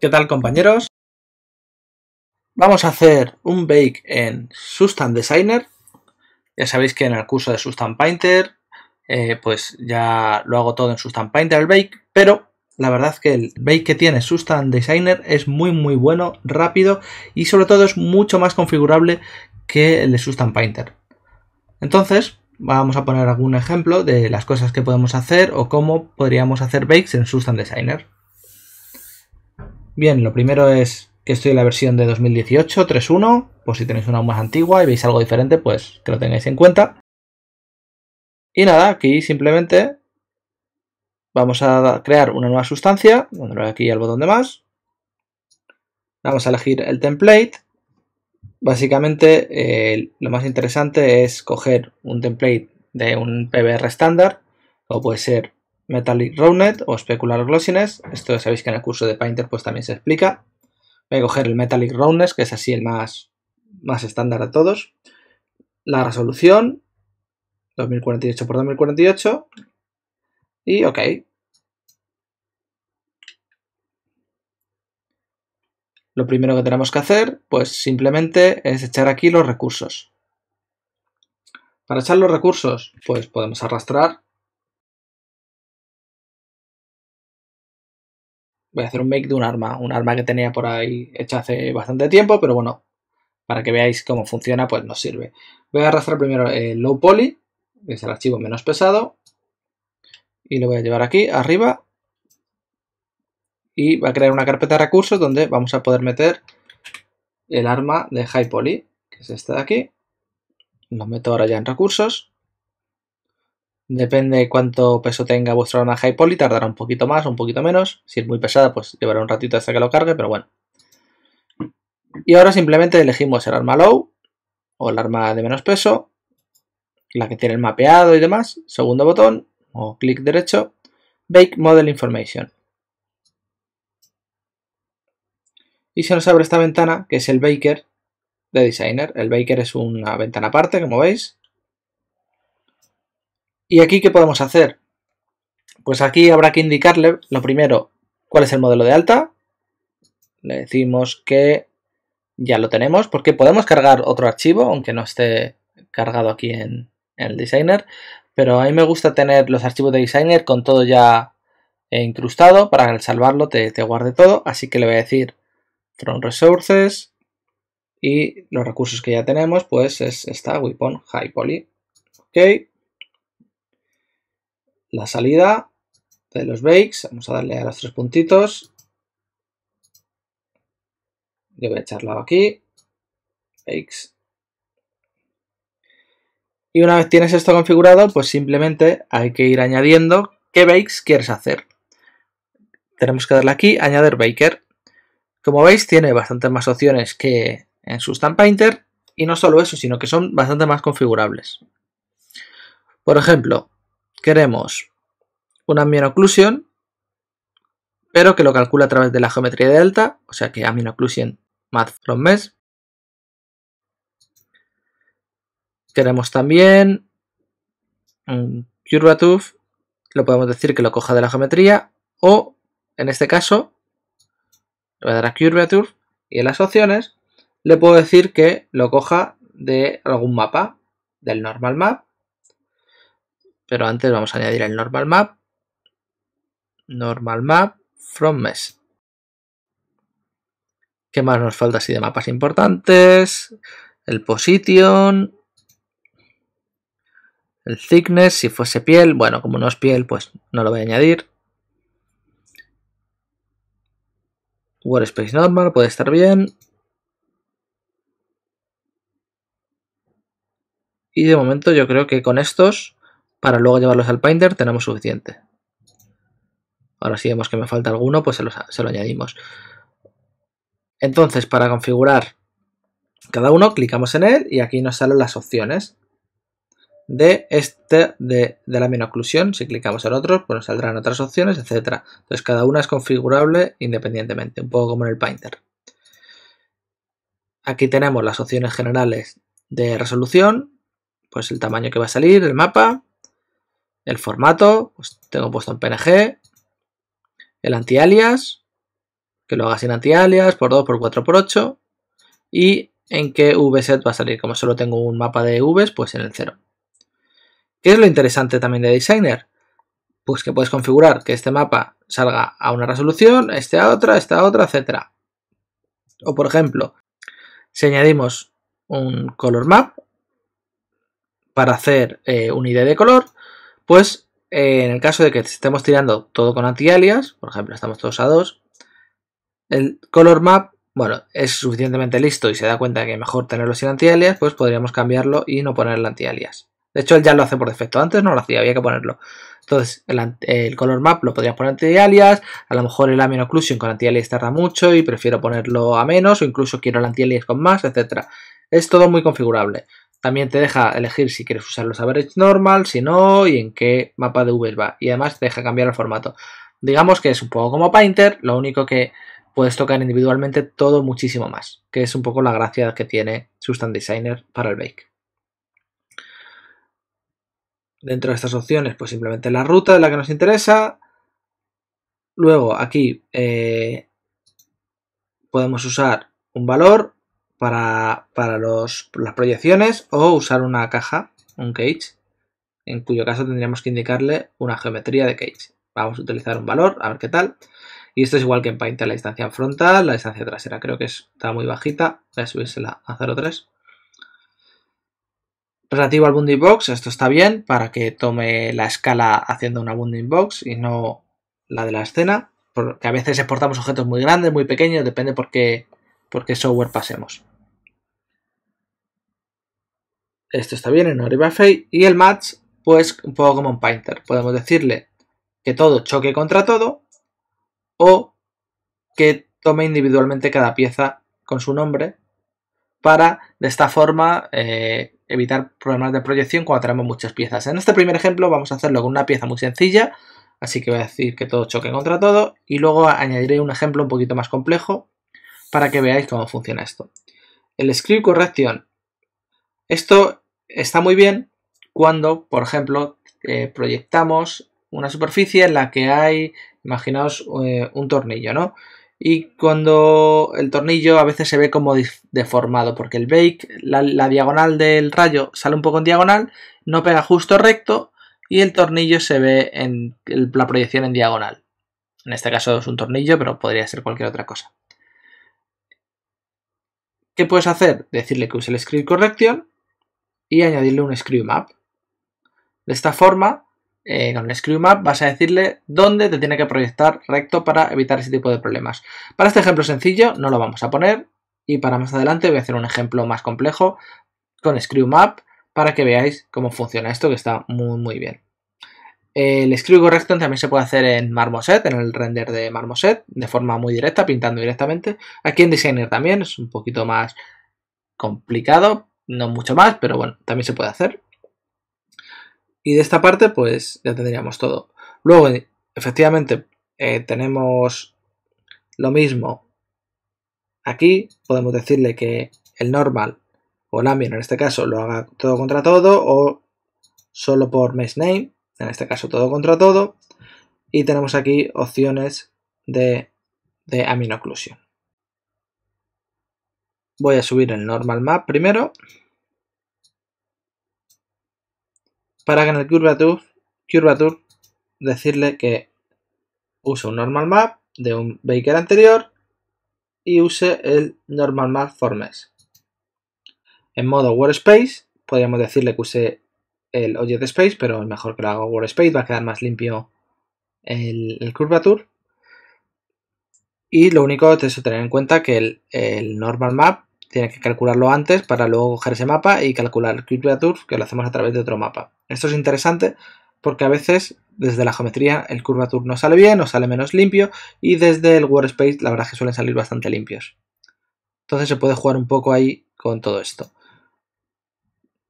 ¿Qué tal compañeros? Vamos a hacer un bake en Sustan Designer. Ya sabéis que en el curso de Sustan Painter eh, pues ya lo hago todo en Sustan Painter el bake, pero la verdad que el bake que tiene Sustan Designer es muy muy bueno, rápido y sobre todo es mucho más configurable que el de Sustan Painter. Entonces vamos a poner algún ejemplo de las cosas que podemos hacer o cómo podríamos hacer bakes en Sustan Designer. Bien, lo primero es que estoy en la versión de 2018 3.1, por si tenéis una más antigua y veis algo diferente, pues que lo tengáis en cuenta. Y nada, aquí simplemente vamos a crear una nueva sustancia, aquí al botón de más. Vamos a elegir el template. Básicamente eh, lo más interesante es coger un template de un PBR estándar, o puede ser Metallic Rownet o Specular Glossiness. Esto sabéis que en el curso de Painter pues también se explica. Voy a coger el Metallic Roundness, que es así el más, más estándar de todos. La resolución, 2048 x 2048. Y OK. Lo primero que tenemos que hacer, pues simplemente es echar aquí los recursos. Para echar los recursos, pues podemos arrastrar voy a hacer un make de un arma, un arma que tenía por ahí hecha hace bastante tiempo, pero bueno, para que veáis cómo funciona, pues nos sirve. Voy a arrastrar primero el low poly, que es el archivo menos pesado, y lo voy a llevar aquí, arriba, y va a crear una carpeta de recursos donde vamos a poder meter el arma de high poly, que es esta de aquí. Lo meto ahora ya en recursos. Depende de cuánto peso tenga vuestra arma y poli, tardará un poquito más, un poquito menos. Si es muy pesada, pues llevará un ratito hasta que lo cargue, pero bueno. Y ahora simplemente elegimos el arma low, o el arma de menos peso, la que tiene el mapeado y demás. Segundo botón, o clic derecho, Bake Model Information. Y se nos abre esta ventana, que es el Baker de Designer. El Baker es una ventana aparte, como veis, ¿Y aquí qué podemos hacer? Pues aquí habrá que indicarle, lo primero, cuál es el modelo de alta. Le decimos que ya lo tenemos, porque podemos cargar otro archivo, aunque no esté cargado aquí en, el Designer. Pero a mí me gusta tener los archivos de Designer con todo ya incrustado, para al salvarlo te, guarde todo. Así que le voy a decir from resources y los recursos que ya tenemos, pues es esta, weapon high poly. Ok la salida de los bakes. Vamos a darle a los tres puntitos. Yo voy a echarla aquí. Bakes. Y una vez tienes esto configurado, pues simplemente hay que ir añadiendo qué bakes quieres hacer. Tenemos que darle aquí, añadir baker. Como veis, tiene bastantes más opciones que en Sustan Painter. Y no solo eso, sino que son bastante más configurables. Por ejemplo, queremos una Occlusion, pero que lo calcula a través de la geometría de delta, o sea que Occlusion math from mesh. Queremos también un curvature, lo podemos decir que lo coja de la geometría, o en este caso, le voy a dar a curvature y en las opciones le puedo decir que lo coja de algún mapa, del normal map, pero antes vamos a añadir el normal map. Normal map from mesh. ¿Qué más nos falta así de mapas importantes? El position. El thickness, si fuese piel. Bueno, como no es piel, pues no lo voy a añadir. WordSpace normal, puede estar bien. Y de momento yo creo que con estos para luego llevarlos al Painter tenemos suficiente. Ahora si vemos que me falta alguno, pues se lo, añadimos. Entonces, para configurar cada uno, clicamos en él y aquí nos salen las opciones de este de, la menos Si clicamos en otros, pues nos saldrán otras opciones, etc. Entonces cada una es configurable independientemente, un poco como en el Painter. Aquí tenemos las opciones generales de resolución, pues el tamaño que va a salir, el mapa, el formato, pues tengo puesto en PNG, el antialias, que lo haga sin antialias, por 2, por 4, por 8, y en qué VSet va a salir. Como solo tengo un mapa de Vs, e pues en el 0. ¿Qué es lo interesante también de Designer? Pues que puedes configurar que este mapa salga a una resolución, este a otra, este a otra, etc. O por ejemplo, si añadimos un color map para hacer eh, un ID de color, pues eh, en el caso de que estemos tirando todo con anti-alias, por ejemplo, estamos todos a dos, el color map, bueno, es suficientemente listo y se da cuenta que mejor tenerlo sin anti-alias, pues podríamos cambiarlo y no poner el anti-alias. De hecho, él ya lo hace por defecto. Antes no lo hacía, había que ponerlo. Entonces, el, color map lo podríamos poner anti-alias. A lo mejor el ambient occlusion con anti-alias tarda mucho y prefiero ponerlo a menos, o incluso quiero el anti-alias con más, etc. Es todo muy configurable. También te deja elegir si quieres usar los average normal, si no, y en qué mapa de UVs va. Y además te deja cambiar el formato. Digamos que es un poco como Painter, lo único que puedes tocar individualmente todo muchísimo más, que es un poco la gracia que tiene Substance Designer para el bake. Dentro de estas opciones, pues simplemente la ruta de la que nos interesa. Luego aquí eh, podemos usar un valor para, las proyecciones o usar una caja, un cage, en cuyo caso tendríamos que indicarle una geometría de cage. Vamos a utilizar un valor, a ver qué tal. Y esto es igual que en Paint, la distancia frontal, la distancia trasera. Creo que está muy bajita. Voy a subírsela a 0,3. Relativo al bounding box, esto está bien para que tome la escala haciendo una bounding box y no la de la escena. Porque a veces exportamos objetos muy grandes, muy pequeños, depende por qué, por qué software pasemos esto está bien en oribafade, y el match, pues un poco como un painter. Podemos decirle que todo choque contra todo, o que tome individualmente cada pieza con su nombre, para de esta forma eh, evitar problemas de proyección cuando tenemos muchas piezas. En este primer ejemplo vamos a hacerlo con una pieza muy sencilla, así que voy a decir que todo choque contra todo, y luego añadiré un ejemplo un poquito más complejo para que veáis cómo funciona esto. El script correction. Esto está muy bien cuando, por ejemplo, eh, proyectamos una superficie en la que hay, imaginaos, eh, un tornillo, ¿no? Y cuando el tornillo a veces se ve como deformado, porque el bake, la, diagonal del rayo sale un poco en diagonal, no pega justo recto y el tornillo se ve en la proyección en diagonal. En este caso es un tornillo, pero podría ser cualquier otra cosa. ¿Qué puedes hacer? Decirle que use el script corrección y añadirle un screw map. De esta forma, con el screw map vas a decirle dónde te tiene que proyectar recto para evitar ese tipo de problemas. Para este ejemplo sencillo no lo vamos a poner y para más adelante voy a hacer un ejemplo más complejo con screw map para que veáis cómo funciona esto que está muy muy bien. El screw correction también se puede hacer en Marmoset, en el render de Marmoset, de forma muy directa, pintando directamente. Aquí en Designer también es un poquito más complicado, no mucho más, pero bueno, también se puede hacer. Y de esta parte, pues ya tendríamos todo. Luego, efectivamente, eh, tenemos lo mismo. Aquí podemos decirle que el normal o el ambient en este caso lo haga todo contra todo o solo por mesh name, en este caso todo contra todo. Y tenemos aquí opciones de, de amino Voy a subir el normal map primero para que en el curvature, decirle que use un normal map de un baker anterior y use el normal map for mesh. En modo workspace podríamos decirle que use el object space, pero es mejor que lo haga workspace, va a quedar más limpio el, curvature. Y lo único es tener en cuenta que el, el normal map tiene que calcularlo antes para luego coger ese mapa y calcular el curvature que lo hacemos a través de otro mapa. Esto es interesante porque a veces desde la geometría el curvature no sale bien, o sale menos limpio y desde el workspace la verdad es que suelen salir bastante limpios. Entonces se puede jugar un poco ahí con todo esto.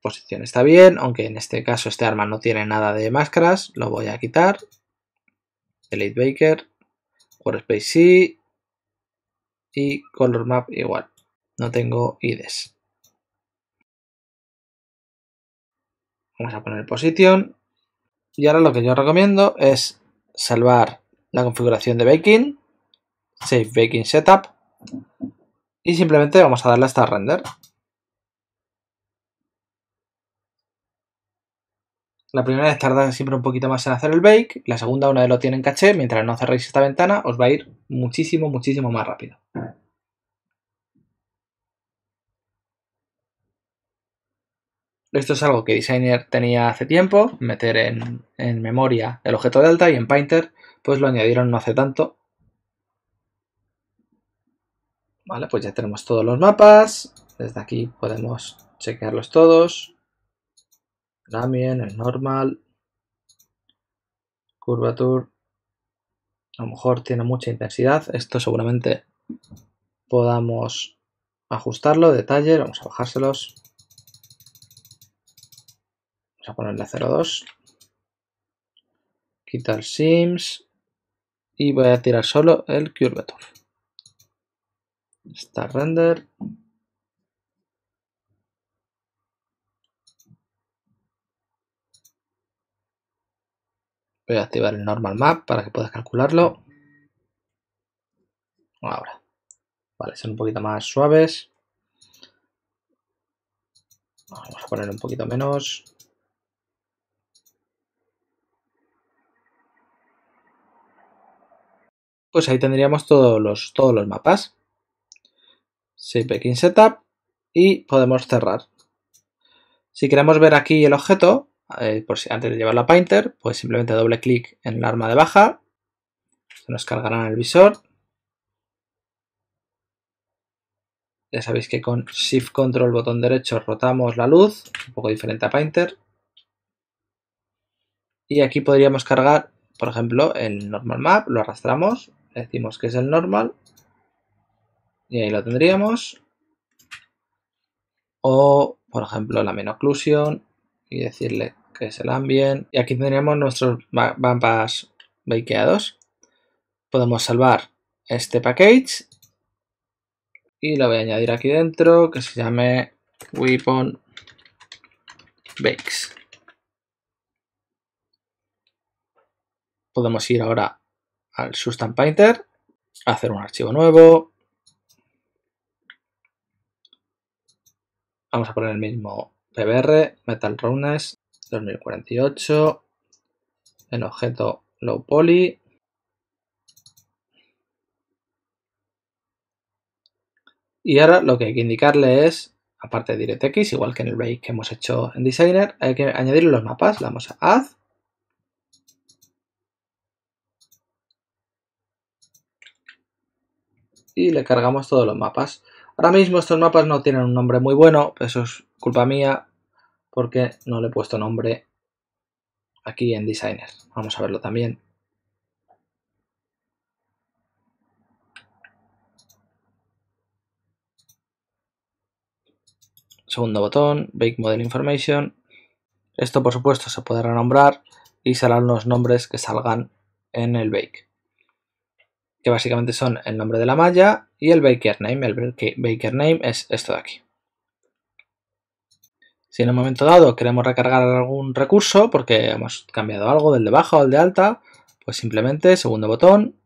Posición está bien, aunque en este caso este arma no tiene nada de máscaras, lo voy a quitar. Delete Baker, workspace sí y color map igual. No tengo IDs. E vamos a poner position. Y ahora lo que yo recomiendo es salvar la configuración de baking, save baking setup y simplemente vamos a darle hasta render. La primera vez tarda siempre un poquito más en hacer el bake, la segunda una vez lo tiene en caché, mientras no cerréis esta ventana os va a ir muchísimo, muchísimo más rápido. Esto es algo que Designer tenía hace tiempo, meter en, memoria el objeto delta y en Painter pues lo añadieron no hace tanto. Vale, pues ya tenemos todos los mapas, desde aquí podemos chequearlos todos. También el normal, curvature, a lo mejor tiene mucha intensidad, esto seguramente podamos ajustarlo, detalle, vamos a bajárselos. Vamos a ponerle 02. Quitar sims. Y voy a tirar solo el curvature. está render. Voy a activar el normal map para que puedas calcularlo. Ahora. Vale, son un poquito más suaves. Vamos a poner un poquito menos. pues ahí tendríamos todos los, todos los mapas. Packing Setup y podemos cerrar. Si queremos ver aquí el objeto, eh, por si antes de llevarlo a Painter, pues simplemente doble clic en el arma de baja, se nos cargará en el visor. Ya sabéis que con Shift Control, botón derecho, rotamos la luz, un poco diferente a Painter. Y aquí podríamos cargar, por ejemplo, el Normal Map, lo arrastramos, decimos que es el normal. Y ahí lo tendríamos. O, por ejemplo, la menoclusion y decirle que es el ambient. Y aquí tendríamos nuestros vampas bakeados. Podemos salvar este package. Y lo voy a añadir aquí dentro, que se llame weapon bakes. Podemos ir ahora al Sustan Painter, hacer un archivo nuevo. Vamos a poner el mismo PBR, Metal 2048, el objeto Low Poly. Y ahora lo que hay que indicarle es, aparte de DirectX, igual que en el break que hemos hecho en Designer, hay que añadir los mapas. Le damos a Add y le cargamos todos los mapas. Ahora mismo estos mapas no tienen un nombre muy bueno, eso es culpa mía porque no le he puesto nombre aquí en Designer. Vamos a verlo también. Segundo botón, Bake Model Information. Esto por supuesto se podrá renombrar y serán los nombres que salgan en el Bake que básicamente son el nombre de la malla y el Baker Name. El Baker Name es esto de aquí. Si en un momento dado queremos recargar algún recurso porque hemos cambiado algo del de baja o de alta, pues simplemente segundo botón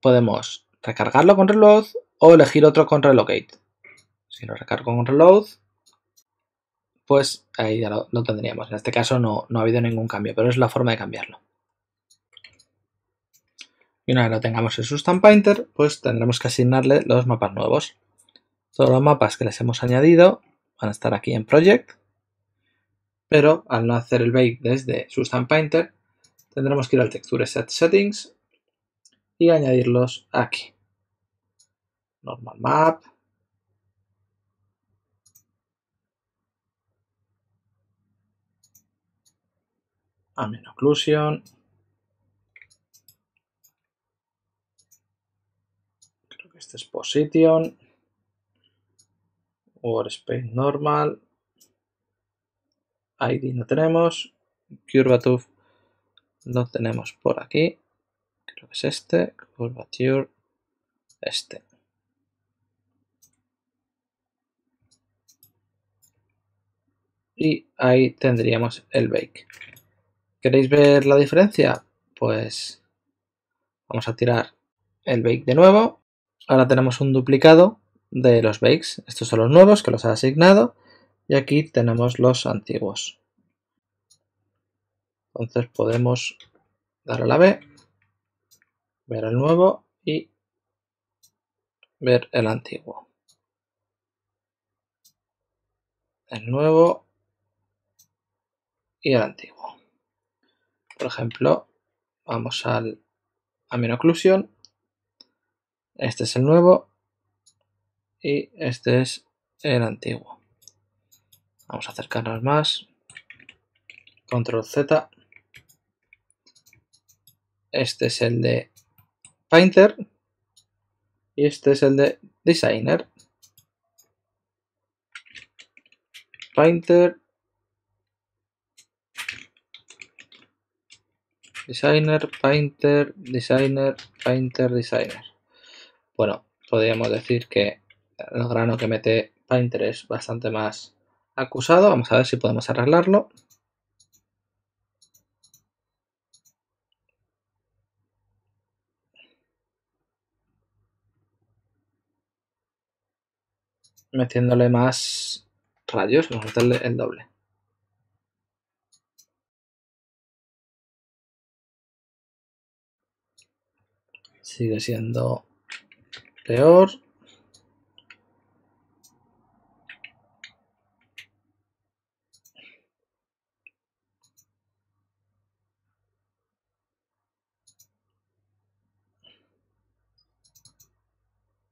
podemos recargarlo con reload o elegir otro con relocate. Si lo recargo con reload, pues ahí ya lo, tendríamos. En este caso no ha habido ningún cambio, pero es la forma de cambiarlo. Y una vez lo tengamos en Sustan Painter, pues tendremos que asignarle los mapas nuevos. Todos los mapas que les hemos añadido van a estar aquí en Project, pero al no hacer el bake desde Sustan Painter, tendremos que ir al Texture Set Settings y añadirlos aquí. Normal Map, Amen Occlusion, Este es Position. normal. ID no tenemos. Curvature no tenemos por aquí. Creo que es este. Curvature. Este. Y ahí tendríamos el bake. ¿Queréis ver la diferencia? Pues vamos a tirar el bake de nuevo Ahora tenemos un duplicado de los bakes. Estos son los nuevos que los ha asignado y aquí tenemos los antiguos. Entonces podemos dar a la B, ver el nuevo y ver el antiguo. El nuevo y el antiguo. Por ejemplo, vamos al, a este es el nuevo y este es el antiguo. Vamos a acercarnos más. Control Z. Este es el de Painter. Y este es el de Designer. Painter. Designer, Painter, Designer, Painter, Designer bueno, podríamos decir que el grano que mete Painter es bastante más acusado. Vamos a ver si podemos arreglarlo. Metiéndole más rayos, vamos a meterle el doble. Sigue siendo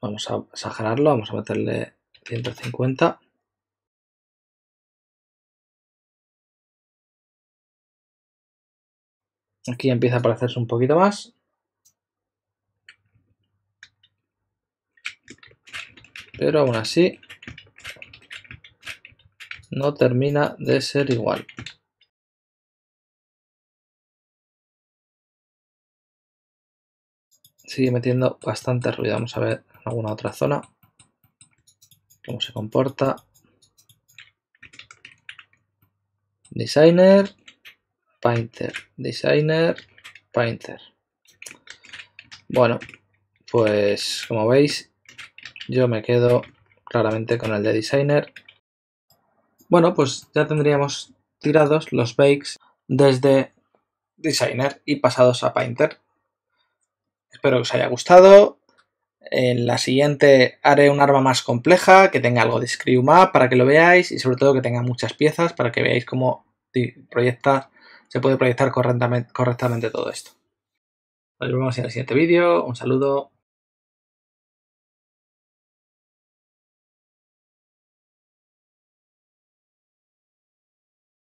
Vamos a exagerarlo, vamos a meterle 150. Aquí empieza a aparecerse un poquito más. pero aún así no termina de ser igual. Sigue metiendo bastante ruido. Vamos a ver en alguna otra zona cómo se comporta. Designer, Painter, Designer, Painter. Bueno, pues como veis yo me quedo claramente con el de Designer. Bueno, pues ya tendríamos tirados los bakes desde Designer y pasados a Painter. Espero que os haya gustado. En la siguiente haré un arma más compleja, que tenga algo de Screw Map para que lo veáis y sobre todo que tenga muchas piezas para que veáis cómo se puede proyectar correctamente, correctamente todo esto. Nos vemos en el siguiente vídeo. Un saludo.